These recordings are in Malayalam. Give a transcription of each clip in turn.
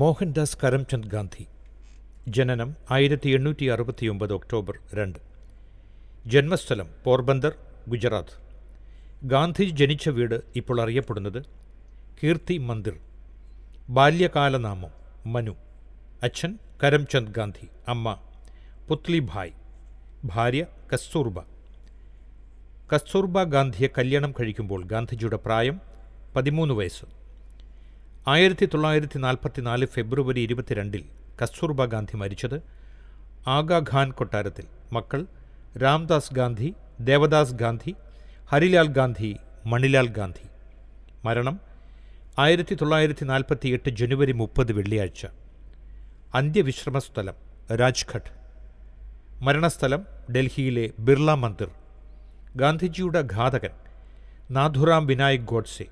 മോഹൻദാസ് കരംചന്ദ് ഗാന്ധി ജനനം ആയിരത്തി എണ്ണൂറ്റി അറുപത്തിയൊമ്പത് ഒക്ടോബർ രണ്ട് ജന്മസ്ഥലം പോർബന്ദർ ഗുജറാത്ത് ഗാന്ധി ജനിച്ച വീട് ഇപ്പോൾ അറിയപ്പെടുന്നത് കീർത്തി മന്ദിർ ബാല്യകാലനാമം മനു അച്ഛൻ കരംചന്ദ് ഗാന്ധി അമ്മ പുത്ലിഭായ് ഭാര്യ കസ്തൂർബ കസ്തൂർബ ഗാന്ധിയെ കല്യാണം കഴിക്കുമ്പോൾ ഗാന്ധിജിയുടെ പ്രായം പതിമൂന്ന് വയസ്സ് ആയിരത്തി തൊള്ളായിരത്തി നാൽപ്പത്തിനാല് ഫെബ്രുവരി ഇരുപത്തിരണ്ടിൽ കസ്തൂർബ ഗാന്ധി മരിച്ചത് ആഗാഖാൻ കൊട്ടാരത്തിൽ മക്കൾ രാംദാസ് ഗാന്ധി ദേവദാസ് ഗാന്ധി ഹരിലാൽ ഗാന്ധി മണിലാൽ ഗാന്ധി മരണം ആയിരത്തി തൊള്ളായിരത്തി നാൽപ്പത്തി എട്ട് ജനുവരി മുപ്പത് വെള്ളിയാഴ്ച അന്ത്യവിശ്രമ സ്ഥലം രാജ്ഘട്ട് മരണസ്ഥലം ഡൽഹിയിലെ ബിർള മന്ദിർ ഗാന്ധിജിയുടെ ഘാതകൻ നാഥുറാം വിനായക് ഗോഡ്സെ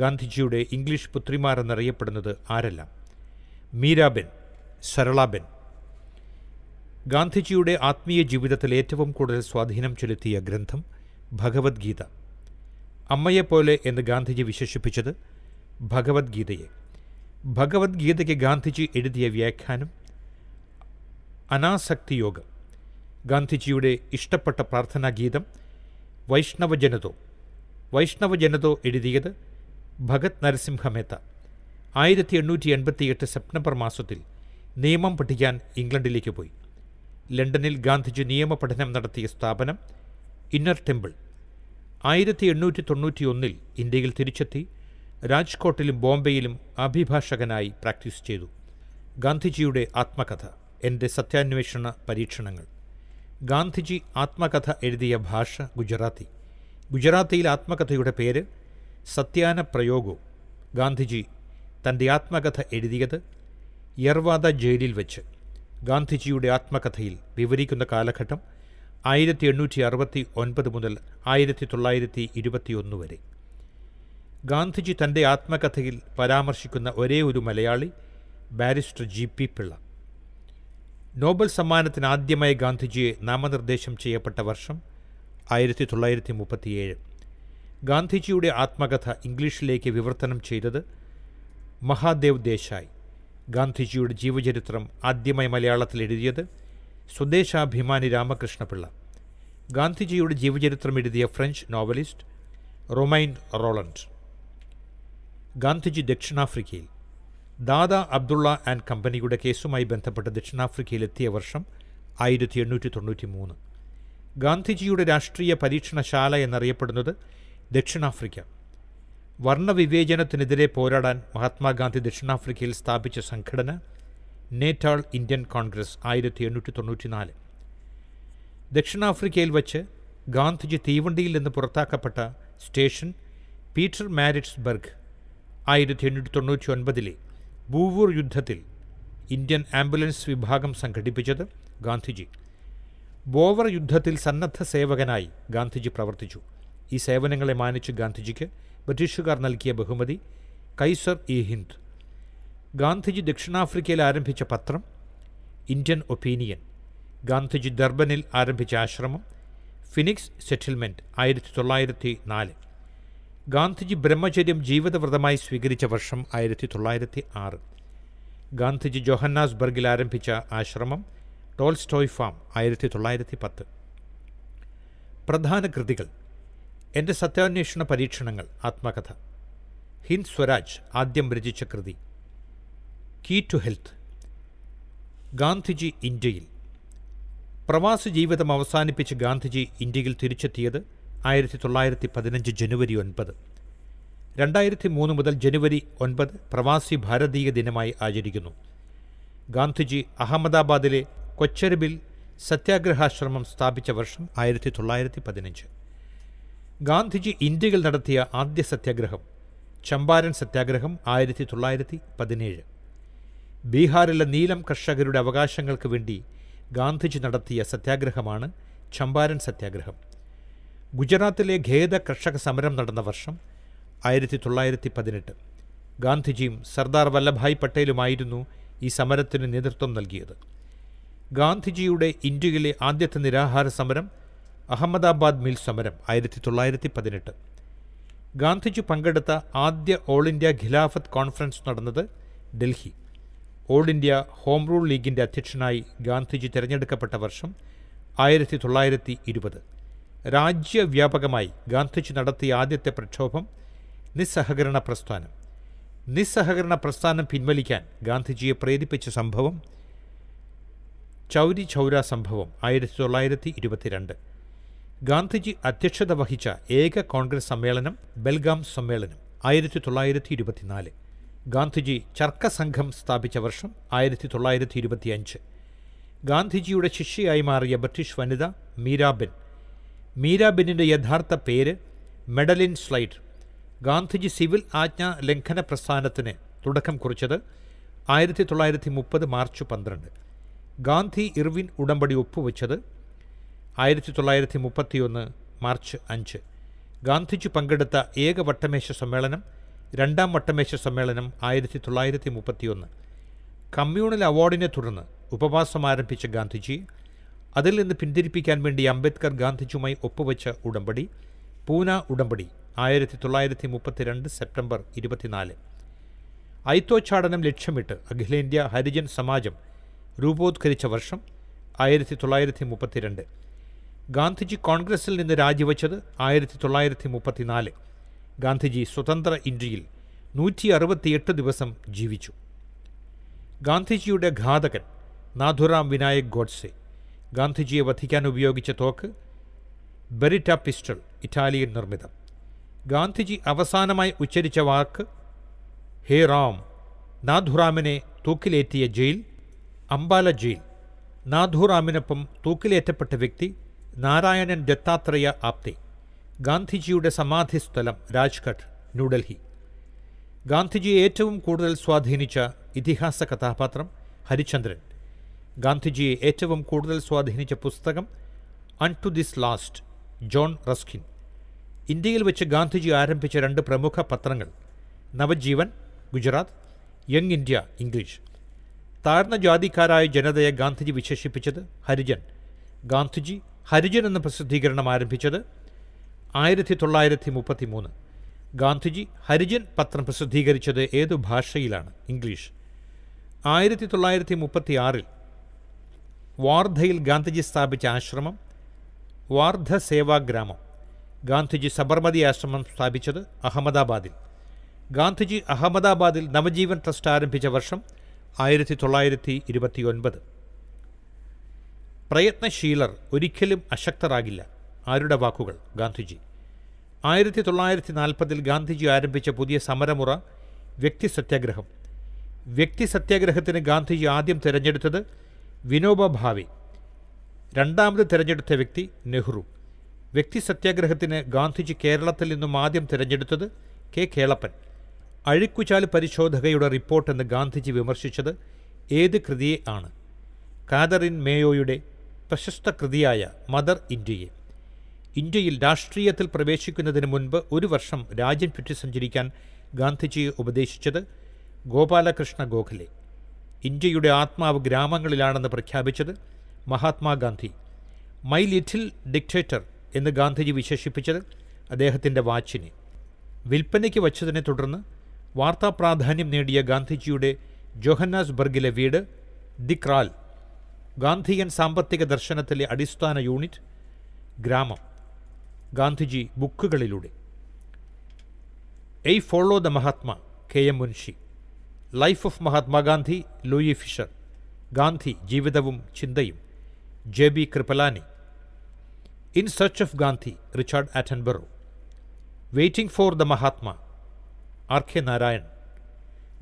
ഗാന്ധിജിയുടെ ഇംഗ്ലീഷ് പുത്രിമാരെന്നറിയപ്പെടുന്നത് ആരല്ല മീരാബെൻ സരളാബെൻ ഗാന്ധിജിയുടെ ആത്മീയ ജീവിതത്തിൽ ഏറ്റവും കൂടുതൽ സ്വാധീനം ചെലുത്തിയ ഗ്രന്ഥം ഭഗവത്ഗീത അമ്മയെപ്പോലെ എന്ന് ഗാന്ധിജി വിശേഷിപ്പിച്ചത് ഭഗവത്ഗീതയെ ഭഗവത്ഗീതയ്ക്ക് ഗാന്ധിജി എഴുതിയ വ്യാഖ്യാനം അനാസക്തിയോഗം ഗാന്ധിജിയുടെ ഇഷ്ടപ്പെട്ട പ്രാർത്ഥനാഗീതം വൈഷ്ണവജനതോ വൈഷ്ണവജനതോ എഴുതിയത് ഭഗത് നരസിംഹ മേത്ത ആയിരത്തി എണ്ണൂറ്റി എൺപത്തിയെട്ട് സെപ്റ്റംബർ മാസത്തിൽ നിയമം പഠിക്കാൻ ഇംഗ്ലണ്ടിലേക്ക് പോയി ലണ്ടനിൽ ഗാന്ധിജി നിയമ പഠനം നടത്തിയ സ്ഥാപനം ഇന്നർ ടെമ്പിൾ ആയിരത്തി എണ്ണൂറ്റി തൊണ്ണൂറ്റി ഒന്നിൽ ഇന്ത്യയിൽ തിരിച്ചെത്തി രാജ്കോട്ടിലും ബോംബെയിലും അഭിഭാഷകനായി പ്രാക്ടീസ് ചെയ്തു ഗാന്ധിജിയുടെ ആത്മകഥ എൻ്റെ സത്യാന്വേഷണ പരീക്ഷണങ്ങൾ ഗാന്ധിജി ആത്മകഥ എഴുതിയ ഭാഷ ഗുജറാത്തി ഗുജറാത്തിയിൽ ആത്മകഥയുടെ പേര് സത്യാന പ്രയോഗവും ഗാന്ധിജി തൻ്റെ ആത്മകഥ എഴുതിയത് യർവാദ ജയിലിൽ വെച്ച് ഗാന്ധിജിയുടെ ആത്മകഥയിൽ വിവരിക്കുന്ന കാലഘട്ടം ആയിരത്തി എണ്ണൂറ്റി അറുപത്തി ഒൻപത് മുതൽ ആയിരത്തി തൊള്ളായിരത്തി ഇരുപത്തിയൊന്ന് വരെ ഗാന്ധിജി തൻ്റെ ആത്മകഥയിൽ പരാമർശിക്കുന്ന ഒരേ ഒരു Malayali barrister G P Pillai Nobel സമ്മാനത്തിന് ആദ്യമായി ഗാന്ധിജിയെ നാമനിർദ്ദേശം ചെയ്യപ്പെട്ട വർഷം ആയിരത്തി തൊള്ളായിരത്തി മുപ്പത്തിയേഴ് ഗാന്ധിജിയുടെ ആത്മകഥ ഇംഗ്ലീഷിലേക്ക് വിവർത്തനം ചെയ്തത് മഹാദേവ് ദേശായി ഗാന്ധിജിയുടെ ജീവചരിത്രം ആദ്യമായി മലയാളത്തിൽ എഴുതിയത് സ്വദേശാഭിമാനി രാമകൃഷ്ണപിള്ള ഗാന്ധിജിയുടെ ജീവചരിത്രം എഴുതിയ French novelist Romain Rolland Gandhiji ദക്ഷിണാഫ്രിക്കയിൽ ദാദ അബ്ദുള്ള ആൻഡ് കമ്പനിയുടെ കേസുമായി ബന്ധപ്പെട്ട് ദക്ഷിണാഫ്രിക്കയിലെത്തിയ വർഷം ആയിരത്തി എണ്ണൂറ്റി തൊണ്ണൂറ്റി മൂന്ന് ഗാന്ധിജിയുടെ രാഷ്ട്രീയ പരീക്ഷണശാല എന്നറിയപ്പെടുന്നത് ദക്ഷിണാഫ്രിക്ക വർണ്ണവിവേചനത്തിനെതിരെ പോരാടാൻ മഹാത്മാഗാന്ധി ദക്ഷിണാഫ്രിക്കയിൽ സ്ഥാപിച്ച സംഘടന നേറ്റാൾ ഇന്ത്യൻ കോൺഗ്രസ് ആയിരത്തി എണ്ണൂറ്റി തൊണ്ണൂറ്റിനാല് ദക്ഷിണാഫ്രിക്കയിൽ വച്ച് ഗാന്ധിജി തീവണ്ടിയിൽ നിന്ന് പുറത്താക്കപ്പെട്ട സ്റ്റേഷൻ പീറ്റർ മാരിറ്റ്സ്ബർഗ് ആയിരത്തി എണ്ണൂറ്റി തൊണ്ണൂറ്റി ഒൻപതിലെ ബൂവൂർ യുദ്ധത്തിൽ ഇന്ത്യൻ ആംബുലൻസ് വിഭാഗം സംഘടിപ്പിച്ചത് ഗാന്ധിജി ബോവർ യുദ്ധത്തിൽ സന്നദ്ധ സേവകനായി ഗാന്ധിജി പ്രവർത്തിച്ചു ഈ സേവനങ്ങളെ മാനിച്ച് ഗാന്ധിജിക്ക് ബ്രിട്ടീഷുകാർ നൽകിയ ബഹുമതി കൈസർ ഇ ഹിന്ദ് ഗാന്ധിജി ദക്ഷിണാഫ്രിക്കയിൽ ആരംഭിച്ച പത്രം ഇന്ത്യൻ ഒപ്പീനിയൻ ഗാന്ധിജി ദർബനിൽ ആരംഭിച്ച ആശ്രമം ഫിനിക്സ് സെറ്റിൽമെൻറ്റ് ആയിരത്തി തൊള്ളായിരത്തി നാല് ഗാന്ധിജി ബ്രഹ്മചര്യം ജീവിതവ്രതമായി സ്വീകരിച്ച വർഷം ആയിരത്തി തൊള്ളായിരത്തി ആറ് ഗാന്ധിജി ജോഹന്നാസ്ബർഗിൽ ആരംഭിച്ച ആശ്രമം ടോൾസ്റ്റോയ് ഫാം ആയിരത്തി തൊള്ളായിരത്തി പത്ത് പ്രധാന കൃതികൾ എൻ്റെ സത്യാന്വേഷണ പരീക്ഷണങ്ങൾ ആത്മകഥ ഹിന്ദ് സ്വരാജ് ആദ്യം രചിച്ച കൃതി കീ ടു ഹെൽത്ത് ഗാന്ധിജി ഇന്ത്യയിൽ പ്രവാസ ജീവിതം അവസാനിപ്പിച്ച് ഗാന്ധിജി ഇന്ത്യയിൽ തിരിച്ചെത്തിയത് ആയിരത്തി തൊള്ളായിരത്തി പതിനഞ്ച് ജനുവരി ഒൻപത് രണ്ടായിരത്തി മൂന്ന് മുതൽ ജനുവരി ഒൻപത് പ്രവാസി ഭാരതീയ ദിനമായി ആചരിക്കുന്നു ഗാന്ധിജി അഹമ്മദാബാദിലെ കൊച്ചരുബിൽ സത്യാഗ്രഹാശ്രമം സ്ഥാപിച്ച വർഷം ആയിരത്തി തൊള്ളായിരത്തി പതിനഞ്ച് ഗാന്ധിജി ഇന്ത്യയിൽ നടത്തിയ ആദ്യ സത്യാഗ്രഹം ചമ്പാരൻ സത്യാഗ്രഹം ആയിരത്തി തൊള്ളായിരത്തി പതിനേഴ് ബീഹാറിലെ നീലം കർഷകരുടെ അവകാശങ്ങൾക്ക് വേണ്ടി ഗാന്ധിജി നടത്തിയ സത്യാഗ്രഹമാണ് ചമ്പാരൻ സത്യാഗ്രഹം ഗുജറാത്തിലെ ഖേദ കർഷക സമരം നടന്ന വർഷം ആയിരത്തി തൊള്ളായിരത്തി പതിനെട്ട് ഗാന്ധിജിയും സർദാർ വല്ലഭായ് പട്ടേലുമായിരുന്നു ഈ സമരത്തിന് നേതൃത്വം നൽകിയത് ഗാന്ധിജിയുടെ ഇന്ത്യയിലെ ആദ്യത്തെ നിരാഹാര സമരം അഹമ്മദാബാദ് മിൽ സമരം ആയിരത്തി തൊള്ളായിരത്തി പതിനെട്ട് ഗാന്ധിജി പങ്കെടുത്ത ആദ്യ ഓൾ ഇന്ത്യ ഖിലാഫത്ത് കോൺഫറൻസ് നടന്നത് Delhi all India home rule ലീഗിൻ്റെ അധ്യക്ഷനായി ഗാന്ധിജി തിരഞ്ഞെടുക്കപ്പെട്ട വർഷം ആയിരത്തി തൊള്ളായിരത്തി ഇരുപത് രാജ്യവ്യാപകമായി ഗാന്ധിജി നടത്തിയ ആദ്യത്തെ പ്രക്ഷോഭം നിസ്സഹകരണ പ്രസ്ഥാനം നിസ്സഹകരണ പ്രസ്ഥാനം പിൻവലിക്കാൻ ഗാന്ധിജിയെ പ്രേരിപ്പിച്ച സംഭവം ചൗരി ചൗര സംഭവം ആയിരത്തി തൊള്ളായിരത്തി ഇരുപത്തിരണ്ട് ഗാന്ധിജി അധ്യക്ഷത വഹിച്ച ഏക കോൺഗ്രസ് സമ്മേളനം ബൽഗാം സമ്മേളനം ആയിരത്തി തൊള്ളായിരത്തി ഇരുപത്തിനാല് ഗാന്ധിജി ചർക്ക സംഘം സ്ഥാപിച്ച വർഷം ആയിരത്തി തൊള്ളായിരത്തി ഇരുപത്തിയഞ്ച് ഗാന്ധിജിയുടെ ശിഷ്യയായി മാറിയ ബ്രിട്ടീഷ് വനിത മീരാബെൻ മീരാബെന്നിൻ്റെ യഥാർത്ഥ പേര് മെഡലിൻ സ്ലൈഡ് ഗാന്ധിജി സിവിൽ ആജ്ഞാ ലംഘന പ്രസ്ഥാനത്തിന് തുടക്കം കുറിച്ചത് ആയിരത്തി തൊള്ളായിരത്തി മുപ്പത് മാർച്ച് പന്ത്രണ്ട് ഗാന്ധി ഇർവിൻ ഉടമ്പടി ഒപ്പുവെച്ചത് ആയിരത്തി തൊള്ളായിരത്തി മുപ്പത്തിയൊന്ന് മാർച്ച് അഞ്ച് ഗാന്ധിജി പങ്കെടുത്ത ഏക വട്ടമേശ സമ്മേളനം രണ്ടാം വട്ടമേശ സമ്മേളനം ആയിരത്തി തൊള്ളായിരത്തി മുപ്പത്തിയൊന്ന് കമ്മ്യൂണൽ അവാർഡിനെ തുടർന്ന് ഉപവാസം ആരംഭിച്ച ഗാന്ധിജി അതിൽ നിന്ന് പിന്തിരിപ്പിക്കാൻ വേണ്ടി അംബേദ്കർ ഗാന്ധിജിയുമായി ഒപ്പുവെച്ച ഉടമ്പടി പൂന ഉടമ്പടി ആയിരത്തി തൊള്ളായിരത്തി മുപ്പത്തിരണ്ട് സെപ്റ്റംബർ ഇരുപത്തിനാല് ഐത്തോച്ചാടനം ലക്ഷ്യമിട്ട് അഖിലേന്ത്യാ ഹരിജൻ സമാജം രൂപോത്കരിച്ച വർഷം ആയിരത്തി തൊള്ളായിരത്തി മുപ്പത്തിരണ്ട് ഗാന്ധിജി കോൺഗ്രസിൽ നിന്ന് രാജിവെച്ചത് ആയിരത്തി തൊള്ളായിരത്തി മുപ്പത്തിനാല് ഗാന്ധിജി സ്വതന്ത്ര ഇന്ത്യയിൽ നൂറ്റി അറുപത്തിയെട്ട് ദിവസം ജീവിച്ചു ഗാന്ധിജിയുടെ ഘാതകൻ നാഥുറാം വിനായക് ഗോഡ്സെ ഗാന്ധിജിയെ വധിക്കാൻ ഉപയോഗിച്ച തോക്ക് ബെറിറ്റ പിസ്റ്റൾ ഇറ്റാലിയൻ നിർമ്മിതം ഗാന്ധിജി അവസാനമായി ഉച്ചരിച്ച വാക്ക് ഹേ റാം നാഥുറാമിനെ തൂക്കിലേറ്റിയ ജയിൽ അംബാല ജയിൽ നാഥുറാമിനൊപ്പം തൂക്കിലേറ്റപ്പെട്ട വ്യക്തി നാരായണൻ ദത്താത്രേയ ആപ്തെ ഗാന്ധിജിയുടെ സ്ഥലം രാജ്ഘട്ട് ന്യൂഡൽഹി ഗാന്ധിജി ഏറ്റവും കൂടുതൽ സ്വാധീനിച്ച ഇതിഹാസ കഥാപാത്രം ഹരിചന്ദ്രൻ ഗാന്ധിജിയെ ഏറ്റവും കൂടുതൽ സ്വാധീനിച്ച പുസ്തകം unto this last John Ruskin ഇന്ത്യയിൽ വെച്ച് ഗാന്ധിജി ആരംഭിച്ച രണ്ട് പ്രമുഖ പത്രങ്ങൾ Navajivan Gujarat Young India English താഴ്ന്ന ജാതിക്കാരായ ജനതയെ ഗാന്ധിജി വിശേഷിപ്പിച്ചത് ഹരിജൻ ഗാന്ധിജി ഹരിജൻ എന്ന പ്രസിദ്ധീകരണം ആരംഭിച്ചത് ആയിരത്തി തൊള്ളായിരത്തി മുപ്പത്തി മൂന്ന് ഗാന്ധിജി ഹരിജൻ പത്രം പ്രസിദ്ധീകരിച്ചത് ഏതു ഭാഷയിലാണ് ഇംഗ്ലീഷ് ആയിരത്തി തൊള്ളായിരത്തി മുപ്പത്തി ആറിൽ വാർധയിൽ ഗാന്ധിജി സ്ഥാപിച്ച ആശ്രമം വാർധ സേവാഗ്രാമം ഗാന്ധിജി സബർമതി ആശ്രമം സ്ഥാപിച്ചത് അഹമ്മദാബാദിൽ ഗാന്ധിജി അഹമ്മദാബാദിൽ നവജീവൻ ട്രസ്റ്റ് ആരംഭിച്ച വർഷം ആയിരത്തി തൊള്ളായിരത്തി ഇരുപത്തിയൊൻപത് പ്രയത്നശീലർ ഒരിക്കലും അശക്തരാകില്ല ആരുടെ വാക്കുകൾ ഗാന്ധിജി ആയിരത്തി തൊള്ളായിരത്തി നാൽപ്പതിൽ ഗാന്ധിജി ആരംഭിച്ച പുതിയ സമരമുറ വ്യക്തി സത്യാഗ്രഹം വ്യക്തി സത്യാഗ്രഹത്തിന് ഗാന്ധിജി ആദ്യം തിരഞ്ഞെടുത്തത് വിനോബ ഭാവെ രണ്ടാമത് തിരഞ്ഞെടുത്ത വ്യക്തി നെഹ്റു വ്യക്തി സത്യാഗ്രഹത്തിന് ഗാന്ധിജി കേരളത്തിൽ നിന്നും ആദ്യം തിരഞ്ഞെടുത്തത് കെ കേളപ്പൻ അഴുക്കുചാൽ പരിശോധകയുടെ റിപ്പോർട്ടെന്ന് ഗാന്ധിജി വിമർശിച്ചത് ഏത് കൃതിയെ ആണ് കാതറിൻ മേയോയുടെ പ്രശസ്ത കൃതിയായ മദർ ഇന്ത്യയെ ഇന്ത്യയിൽ രാഷ്ട്രീയത്തിൽ പ്രവേശിക്കുന്നതിന് മുൻപ് ഒരു വർഷം രാജ്യം ചുറ്റി സഞ്ചരിക്കാൻ ഗാന്ധിജിയെ ഉപദേശിച്ചത് ഗോപാലകൃഷ്ണ ഗോഖലെ ഇന്ത്യയുടെ ആത്മാവ് ഗ്രാമങ്ങളിലാണെന്ന് പ്രഖ്യാപിച്ചത് മഹാത്മാഗാന്ധി മൈ ലിറ്റിൽ ഡിക്റ്റേറ്റർ എന്ന് ഗാന്ധിജി വിശേഷിപ്പിച്ചത് അദ്ദേഹത്തിൻ്റെ വാച്ചിനെ വിൽപ്പനയ്ക്ക് വച്ചതിനെ തുടർന്ന് വാർത്താ പ്രാധാന്യം നേടിയ ഗാന്ധിജിയുടെ ജോഹന്നാസ്ബർഗിലെ വീട് ദിക്രാൽ ഗാന്ധിയൻ സാമ്പത്തിക ദർശനത്തിലെ അടിസ്ഥാന യൂണിറ്റ് ഗ്രാമം ഗാന്ധിജി ബുക്കുകളിലൂടെ എയ് follow the Mahatma K M Munshi life of Mahatma Gandhi Louis Fisher Gandhi ജീവിതവും ചിന്തയും J B Kripalani in search of Gandhi Richard Attenborough waiting for the Mahatma R K Narayan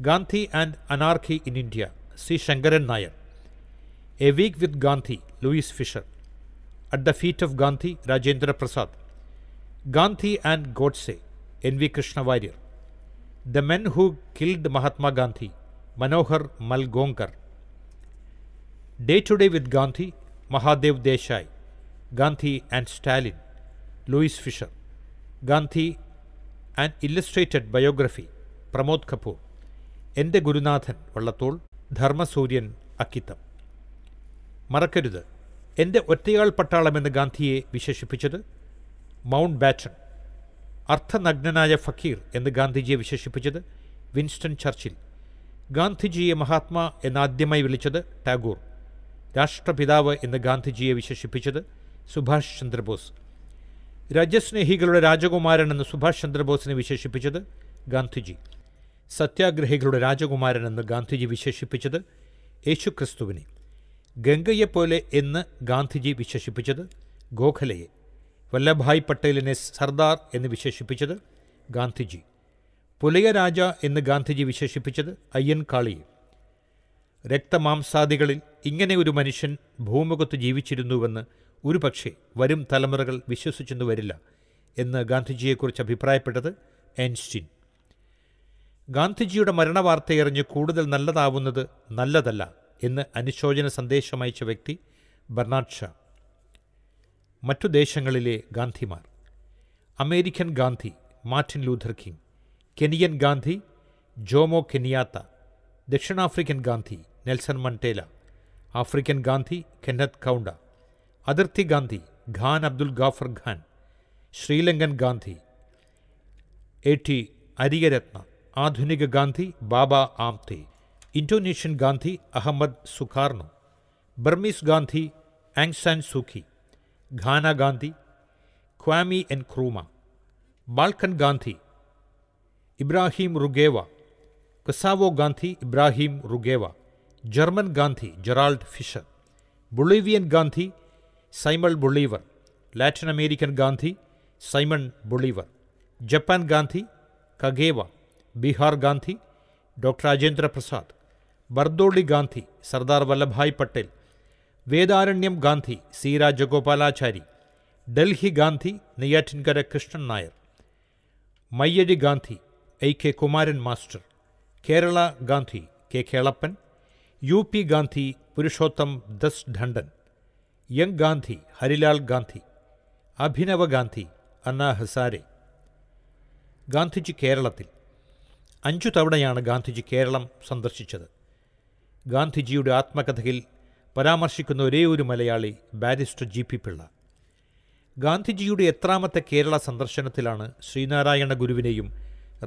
Gandhi and anarchy in India C Sankaran Nair A week with Gandhi Luis Fisher at the feet of Gandhi Rajendra Prasad Gandhi and Godse N V Krishna Warrier the men who killed Mahatma Gandhi Manohar മൽഗോങ്കർ day to day with Gandhi Mahadev Desai Gandhi and Stalin Louis Fischer Gandhi and illustrated biography Pramod Kapoor എൻ്റെ ഗുരുനാഥൻ വള്ളത്തോൾ ധർമ്മസൂര്യൻ അക്കിത്തം മറക്കരുത് എൻ്റെ ഒറ്റയാൾ പട്ടാളമെന്ന് ഗാന്ധിയെ വിശേഷിപ്പിച്ചത് മൗണ്ട് ബാറ്റൺ അർത്ഥനഗ്നനായ ഫക്കീർ എന്ന് ഗാന്ധിജിയെ വിശേഷിപ്പിച്ചത് വിൻസ്റ്റൺ ചർച്ചിൽ ഗാന്ധിജിയെ മഹാത്മാ എന്നാദ്യമായി വിളിച്ചത് ടാഗോർ രാഷ്ട്രപിതാവ് എന്ന് ഗാന്ധിജിയെ വിശേഷിപ്പിച്ചത് സുഭാഷ് ചന്ദ്രബോസ് രാജ്യസ്നേഹികളുടെ രാജകുമാരൻ എന്ന് സുഭാഷ് ചന്ദ്രബോസിനെ വിശേഷിപ്പിച്ചത് ഗാന്ധിജി സത്യാഗ്രഹികളുടെ രാജകുമാരൻ എന്ന് ഗാന്ധിജി വിശേഷിപ്പിച്ചത് യേശുക്രിസ്തുവിനെ ഗംഗയെപ്പോലെ എന്ന് ഗാന്ധിജി വിശേഷിപ്പിച്ചത് ഗോഖലയെ വല്ലഭായ് പട്ടേലിനെ സർദാർ എന്ന് വിശേഷിപ്പിച്ചത് ഗാന്ധിജി പുലയരാജ എന്ന് ഗാന്ധിജി വിശേഷിപ്പിച്ചത് അയ്യൻ കാളിയെ രക്തമാംസാദികളിൽ ഇങ്ങനെ ഒരു മനുഷ്യൻ ഭൂമുഖത്ത് ജീവിച്ചിരുന്നുവെന്ന് പക്ഷേ വരും തലമുറകൾ വിശ്വസിച്ചെന്നു വരില്ല എന്ന് ഗാന്ധിജിയെക്കുറിച്ച് അഭിപ്രായപ്പെട്ടത് ഐൻസ്റ്റീൻ ഗാന്ധിജിയുടെ മരണവാർത്തയറിഞ്ഞ് കൂടുതൽ നല്ലതാവുന്നത് നല്ലതല്ല എന്ന് അനുശോചന അയച്ച വ്യക്തി ബർണാഡ് ഷാ മറ്റു ദേശങ്ങളിലെ ഗാന്ധിമാർ American Gandhi Martin Luther king Kenyan Gandhi Jomo Kenyatta ദക്ഷിണാഫ്രിക്കൻ Gandhi Nelson Mandela African Gandhi Kenneth Kaunda അതിർത്തി ഗാന്ധി ഖാൻ അബ്ദുൽ ഗാഫർ ഖാൻ ശ്രീലങ്കൻ ഗാന്ധി എ ടി അരിയരത്ന ആധുനിക ഗാന്ധി ബാബ ആംതേ इंडोनेशियन गांधी अहमद सुखारनो बर्मीस गांधी एंगसैन सूखी घाना Gandhi क्वामी N क्रूमा Balkan Gandhi Ibrahim रुगेवा कसावो Gandhi Ibrahim रुगेवा German Gandhi जराल्ड Fisher बुलिवियन Gandhi सैमल बुलीवर Latin American Gandhi Simon Bolivar Japan Gandhi Kagawa Bihar Gandhi doctor Rajendra Prasad Bardoli Gandhi Sardar Vallabhbhai Patel Vedaranyam Gandhi C Rajagopalachari Delhi Gandhi Neyyattinkara Krishnan Nair Mayyazhi Gandhi I K Kumaran master Kerala Gandhi K Kelappan U P Gandhi Purushottam Das Tandon young Gandhi Harilal Gandhi അഭിനവ ഗാന്ധി അന്ന ഹസാരെ ഗാന്ധിജി കേരളത്തിൽ അഞ്ചു തവണയാണ് ഗാന്ധിജി കേരളം സന്ദർശിച്ചത് ഗാന്ധിജിയുടെ ആത്മകഥയിൽ പരാമർശിക്കുന്ന ഒരേ ഒരു Malayali barrister G P Pillai ഗാന്ധിജിയുടെ എത്രാമത്തെ കേരള സന്ദർശനത്തിലാണ് ശ്രീനാരായണ ഗുരുവിനെയും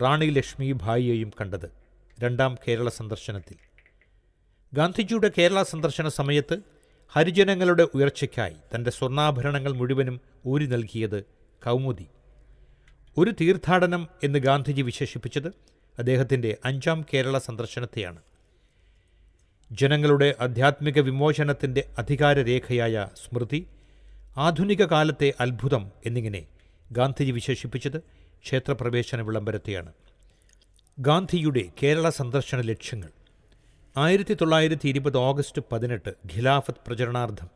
റാണി ലക്ഷ്മി ഭായിയെയും കണ്ടത് രണ്ടാം കേരള സന്ദർശനത്തിൽ ഗാന്ധിജിയുടെ കേരള സന്ദർശന സമയത്ത് ഹരിജനങ്ങളുടെ ഉയർച്ചയ്ക്കായി തൻ്റെ സ്വർണ്ണാഭരണങ്ങൾ മുഴുവനും ഊരി നൽകിയത് കൗമുദി ഒരു തീർത്ഥാടനം എന്ന് ഗാന്ധിജി വിശേഷിപ്പിച്ചത് അദ്ദേഹത്തിൻ്റെ അഞ്ചാം കേരള സന്ദർശനത്തെയാണ് ജനങ്ങളുടെ ആധ്യാത്മിക വിമോചനത്തിൻ്റെ അധികാരരേഖയായ സ്മൃതി ആധുനിക കാലത്തെ അത്ഭുതം എന്നിങ്ങനെ ഗാന്ധിജി വിശേഷിപ്പിച്ചത് ക്ഷേത്രപ്രവേശന വിളംബരത്തെയാണ് ഗാന്ധിയുടെ കേരള സന്ദർശന ലക്ഷ്യങ്ങൾ ആയിരത്തി തൊള്ളായിരത്തി ഇരുപത് ഓഗസ്റ്റ് പതിനെട്ട് ഖിലാഫത്ത് പ്രചരണാർത്ഥം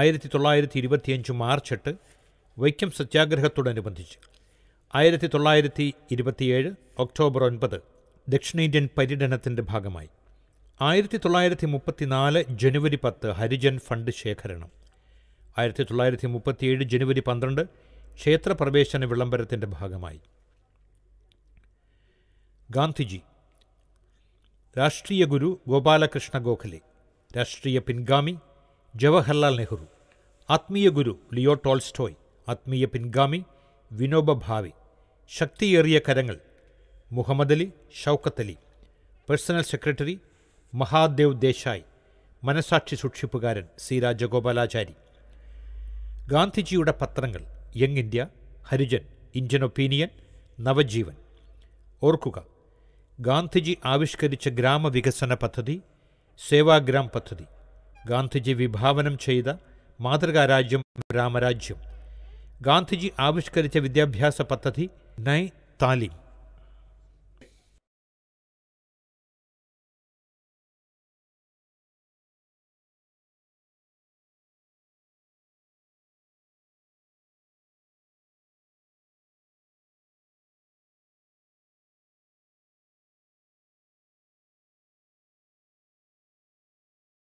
ആയിരത്തി തൊള്ളായിരത്തി ഇരുപത്തിയഞ്ച് മാർച്ച് എട്ട് വൈക്കം സത്യാഗ്രഹത്തോടനുബന്ധിച്ച് ആയിരത്തി തൊള്ളായിരത്തി ഇരുപത്തിയേഴ് ഒക്ടോബർ ഒൻപത് ദക്ഷിണേന്ത്യൻ പര്യടനത്തിൻ്റെ ഭാഗമായി ആയിരത്തി തൊള്ളായിരത്തി മുപ്പത്തിനാല് ജനുവരി പത്ത് ഹരിജൻ ഫണ്ട് ശേഖരണം ആയിരത്തി തൊള്ളായിരത്തി മുപ്പത്തിയേഴ് ജനുവരി പന്ത്രണ്ട് ക്ഷേത്രപ്രവേശന വിളംബരത്തിൻ്റെ ഭാഗമായി ഗാന്ധിജി രാഷ്ട്രീയ ഗുരു ഗോപാലകൃഷ്ണ ഗോഖലെ രാഷ്ട്രീയ പിൻഗാമി ജവഹർലാൽ നെഹ്റു ആത്മീയ ഗുരു ലിയോ ടോൾസ്റ്റോയ് ആത്മീയ പിൻഗാമി വിനോബ ഭാവി ശക്തിയേറിയ കരങ്ങൾ മുഹമ്മദ് അലി ഷൗക്കത്ത് പേഴ്സണൽ സെക്രട്ടറി മഹാദേവ് ദേശായി മനസാക്ഷി സൂക്ഷിപ്പുകാരൻ സി രാജഗോപാലാചാരി ഗാന്ധിജിയുടെ പത്രങ്ങൾ young India Harijan Indian opinion Navajivan ഓർക്കുക ഗാന്ധിജി ആവിഷ്കരിച്ച ഗ്രാമവികസന പദ്ധതി സേവാഗ്രാം പദ്ധതി ഗാന്ധിജി വിഭാവനം ചെയ്ത മാതൃകാരാജ്യം രാമരാജ്യം ഗാന്ധിജി ആവിഷ്കരിച്ച വിദ്യാഭ്യാസ പദ്ധതി നൈ താലീം